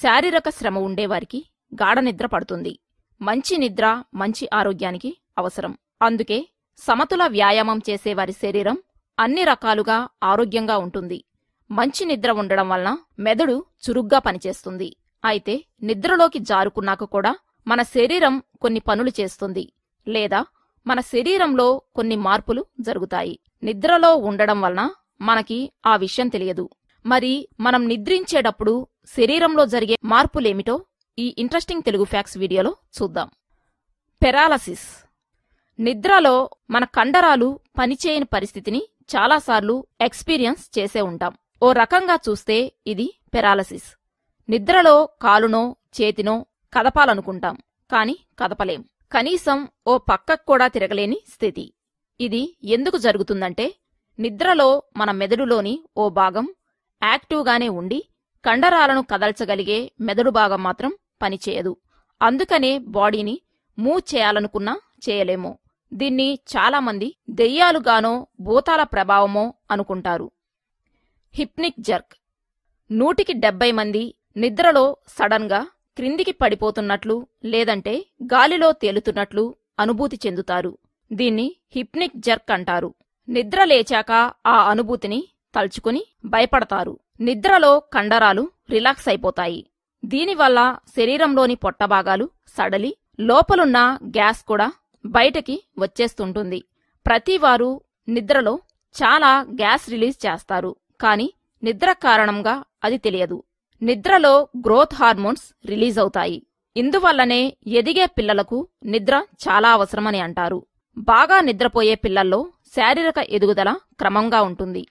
శారీరక శ్రమ ఉండేవారికి గాఢ నిద్ర పడుతుంది మంచి నిద్ర మంచి ఆరోగ్యానికి అవసరం అందుకే సమతుల వ్యాయామం చేసేవారి శరీరం అన్ని రకాలుగా ఆరోగ్యంగా ఉంటుంది మంచి నిద్ర ఉండడం వలన మెదడు చురుగ్గా పనిచేస్తుంది అయితే నిద్రలోకి జారుకున్నాక కూడా మన శరీరం కొన్ని పనులు చేస్తుంది లేదా మన శరీరంలో కొన్ని మార్పులు జరుగుతాయి నిద్రలో ఉండడం వలన మనకి ఆ విషయం తెలియదు మరి మనం నిద్రించేటప్పుడు శరీరంలో జరిగే మార్పులేమిటో ఈ ఇంట్రెస్టింగ్ తెలుగు ఫ్యాక్స్ వీడియోలో చూద్దాం పెరాలసిస్ నిద్రలో మన కండరాలు పనిచేయని పరిస్థితిని చాలాసార్లు ఎక్స్పీరియన్స్ చేసే ఉంటాం ఓ రకంగా చూస్తే ఇది పెరాలసిస్ నిద్రలో కాలునో చేతినో కదపాలనుకుంటాం కాని కదపలేం కనీసం ఓ పక్కకు కూడా తిరగలేని స్థితి ఇది ఎందుకు జరుగుతుందంటే నిద్రలో మన మెదడులోని ఓ భాగం యాక్టివ్గానే ఉండి కండరాలను కదల్చగలిగే మెదడు భాగం మాత్రం పనిచేయదు అందుకనే బాడీని మూవ్ చేయాలనుకున్నా చేయలేము దీన్ని చాలామంది దెయ్యాలుగానో భూతాల ప్రభావమో అనుకుంటారు హిప్నిక్ జర్క్ నూటికి డెబ్బై మంది నిద్రలో సడన్గా క్రిందికి పడిపోతున్నట్లు లేదంటే గాలిలో తేలుతున్నట్లు అనుభూతి చెందుతారు దీన్ని హిప్నిక్ జర్క్ అంటారు నిద్ర లేచాక ఆ అనుభూతిని తలుచుకుని భయపడతారు నిద్రలో కండరాలు రిలాక్స్ అయిపోతాయి దీనివల్ల శరీరంలోని పొట్టభాగాలు సడలి లోపలున్న గ్యాస్ కూడా బయటకి వచ్చేస్తుంటుంది ప్రతివారు నిద్రలో చాలా గ్యాస్ రిలీజ్ చేస్తారు కాని నిద్ర కారణంగా అది తెలియదు నిద్రలో గ్రోత్ హార్మోన్స్ రిలీజ్ అవుతాయి ఇందువల్లనే ఎదిగే పిల్లలకు నిద్ర చాలా అవసరమని అంటారు బాగా నిద్రపోయే పిల్లల్లో శారీరక ఎదుగుదల క్రమంగా ఉంటుంది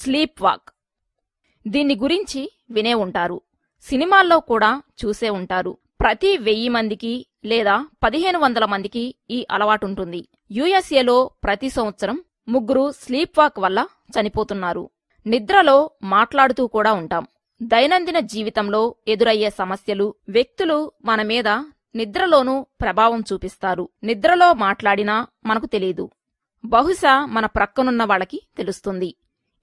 స్లీప్ వాక్ దీన్ని గురించి వినే ఉంటారు సినిమాల్లో కూడా చూసే ఉంటారు ప్రతి వెయ్యి మందికి లేదా పదిహేను వందల మందికి ఈ అలవాటుంటుంది యుఎస్ఏలో ప్రతి సంవత్సరం ముగ్గురు స్లీప్ వాక్ వల్ల చనిపోతున్నారు నిద్రలో మాట్లాడుతూ కూడా ఉంటాం దైనందిన జీవితంలో ఎదురయ్యే సమస్యలు వ్యక్తులు మన మీద నిద్రలోనూ ప్రభావం చూపిస్తారు నిద్రలో మాట్లాడినా మనకు తెలియదు బహుశా మన ప్రక్కనున్న వాళ్ళకి తెలుస్తుంది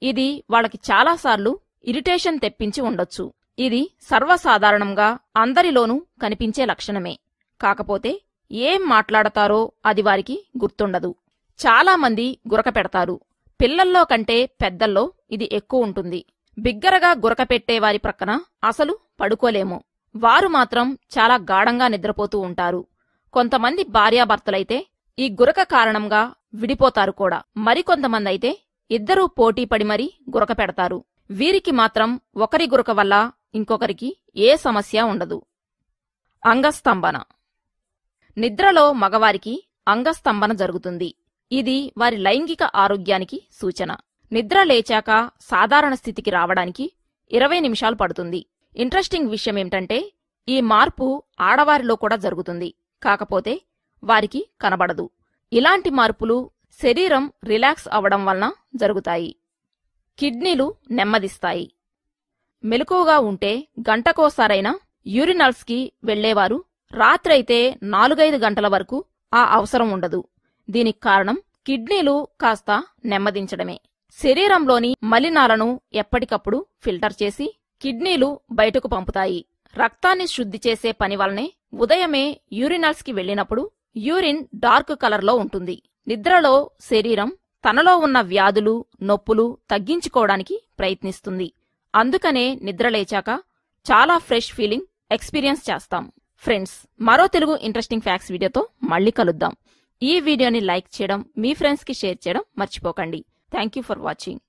ఇది వాళ్ళకి చాలాసార్లు ఇరిటేషన్ తెప్పించి ఉండొచ్చు ఇది సర్వసాధారణంగా అందరిలోనూ కనిపించే లక్షణమే కాకపోతే ఏం మాట్లాడతారో అది వారికి గుర్తుండదు చాలామంది గురక పెడతారు పిల్లల్లో కంటే పెద్దల్లో ఇది ఎక్కువ ఉంటుంది బిగ్గరగా గురక పెట్టేవారి ప్రక్కన అసలు పడుకోలేము వారు మాత్రం చాలా గాఢంగా నిద్రపోతూ ఉంటారు కొంతమంది భార్యాభర్తలైతే ఈ గురక కారణంగా విడిపోతారు కూడా మరికొంతమందైతే ఇద్దరూ పోటీపడి మరీ గురక పెడతారు వీరికి మాత్రం ఒకరి గురక వల్ల ఇంకొకరికి ఏ సమస్య ఉండదు అంగస్తంభన నిద్రలో మగవారికి అంగస్తంభన జరుగుతుంది ఇది వారి లైంగిక ఆరోగ్యానికి సూచన నిద్ర లేచాక సాధారణ స్థితికి రావడానికి ఇరవై నిమిషాలు పడుతుంది ఇంట్రెస్టింగ్ విషయం ఏమిటంటే ఈ మార్పు ఆడవారిలో కూడా జరుగుతుంది కాకపోతే వారికి కనబడదు ఇలాంటి మార్పులు శరీరం రిలాక్స్ అవడం వలన జరుగుతాయి కిడ్నీలు నెమ్మదిస్తాయి మెలకువగా ఉంటే గంటకోసారైన యూరినల్స్కి వెళ్లేవారు రాత్రైతే నాలుగైదు గంటల వరకు ఆ అవసరం ఉండదు దీనికి కారణం కిడ్నీలు కాస్త నెమ్మదించడమే శరీరంలోని మలినాలను ఎప్పటికప్పుడు ఫిల్టర్ చేసి కిడ్నీలు బయటకు పంపుతాయి రక్తాన్ని శుద్ధి చేసే పని వల్లనే ఉదయమే యూరినల్స్కి వెళ్ళినప్పుడు యూరిన్ డార్క్ కలర్లో ఉంటుంది నిద్రలో శరీరం తనలో ఉన్న వ్యాధులు నొప్పులు తగ్గించుకోవడానికి ప్రయత్నిస్తుంది అందుకనే నిద్రలేచాక చాలా ఫ్రెష్ ఫీలింగ్ ఎక్స్పీరియన్స్ చేస్తాం ఫ్రెండ్స్ మరో తెలుగు ఇంట్రెస్టింగ్ ఫ్యాక్స్ వీడియోతో మళ్ళీ కలుద్దాం ఈ వీడియోని లైక్ చేయడం మీ ఫ్రెండ్స్కి షేర్ చేయడం మర్చిపోకండి థ్యాంక్ యూ ఫర్ వాచింగ్